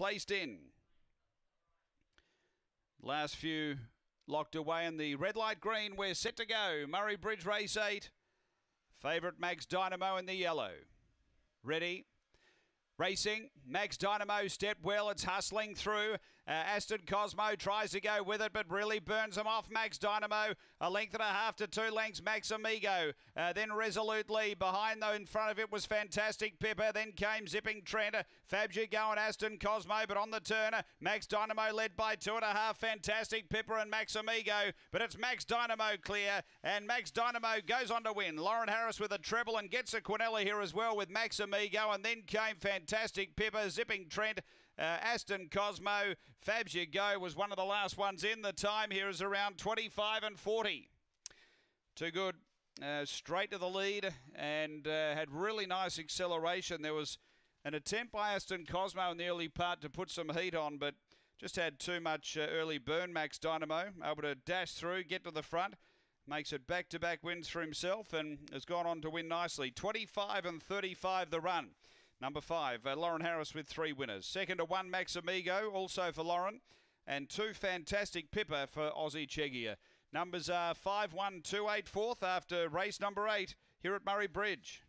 placed in. Last few locked away in the red light green. We're set to go. Murray Bridge Race 8. Favourite Mags Dynamo in the yellow. Ready. Racing, Max Dynamo stepped well. It's hustling through. Uh, Aston Cosmo tries to go with it, but really burns him off. Max Dynamo, a length and a half to two lengths. Max Amigo, uh, then resolutely behind though in front of it was fantastic Pepper. Then came zipping Trent, uh, Fabio going. Aston Cosmo, but on the turn, uh, Max Dynamo led by two and a half. Fantastic Pepper and Max Amigo, but it's Max Dynamo clear, and Max Dynamo goes on to win. Lauren Harris with a treble and gets a Quinella here as well with Max Amigo, and then came fantastic. Fantastic Pippa, Zipping Trent, uh, Aston Cosmo, Fabs You Go was one of the last ones in. The time here is around 25 and 40. Too good. Uh, straight to the lead and uh, had really nice acceleration. There was an attempt by Aston Cosmo in the early part to put some heat on, but just had too much uh, early burn. Max Dynamo able to dash through, get to the front, makes it back to back wins for himself, and has gone on to win nicely. 25 and 35 the run. Number five, uh, Lauren Harris with three winners. Second to one, Max Amigo, also for Lauren. And two, Fantastic Pippa for Aussie Chegia. Numbers are 5 1 2 8 fourth after race number eight here at Murray Bridge.